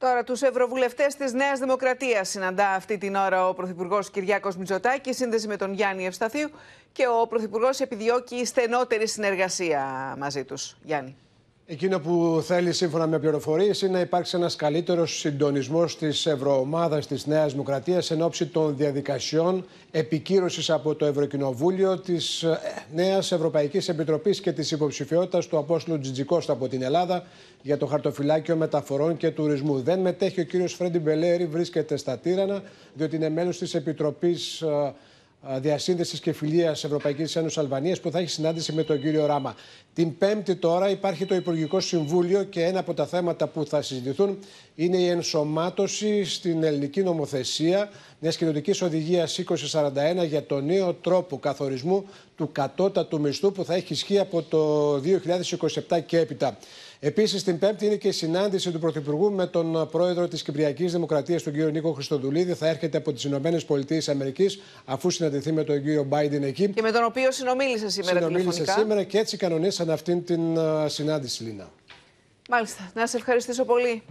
Τώρα τους ευρωβουλευτές της Νέας Δημοκρατίας συναντά αυτή την ώρα ο Πρωθυπουργός Κυριάκος Μητσοτάκη, σύνδεση με τον Γιάννη Ευσταθίου και ο Πρωθυπουργός επιδιώκει στενότερη συνεργασία μαζί τους. Γιάννη. Εκείνο που θέλει σύμφωνα με πληροφορίες είναι να υπάρξει ένας καλύτερος συντονισμός της Ευρωομάδας της Νέας Δημοκρατίας εν ώψη των διαδικασιών επικύρωσης από το Ευρωκοινοβούλιο της ε, Νέας Ευρωπαϊκής Επιτροπής και της υποψηφιότητας του Απόστολου Τζιτζικώστα από την Ελλάδα για το χαρτοφυλάκιο μεταφορών και τουρισμού. Δεν μετέχει ο κύριος Φρέντι Μπελέρη, βρίσκεται στα Τύρανα, διότι είναι μέλος της Επιτροπής ε, διασύνδεσης και φιλίας Ευρωπαϊκής Ένωσης Αλβανίας που θα έχει συνάντηση με τον κύριο Ράμα. Την Πέμπτη τώρα υπάρχει το Υπουργικό Συμβούλιο και ένα από τα θέματα που θα συζητηθούν είναι η ενσωμάτωση στην ελληνική νομοθεσία μιας κοινωνική οδηγία 2041 για τον νέο τρόπο καθορισμού του κατώτατου μισθού που θα έχει ισχύ από το 2027 και έπειτα. Επίσης, την Πέμπτη είναι και η συνάντηση του Πρωθυπουργού με τον πρόεδρο της Κυπριακής Δημοκρατίας, τον κύριο Νίκο Χριστοδουλίδη. Θα έρχεται από τις ΗΠΑ αφού συνεργάζεται συναντηθεί με τον κύριο εκεί. Και με τον οποίο συνομίλησε σήμερα. Συνομίλησε σήμερα και έτσι κανονίσαν αυτήν την συνάντηση, Λίνα. Μάλιστα. Να σε ευχαριστήσω πολύ.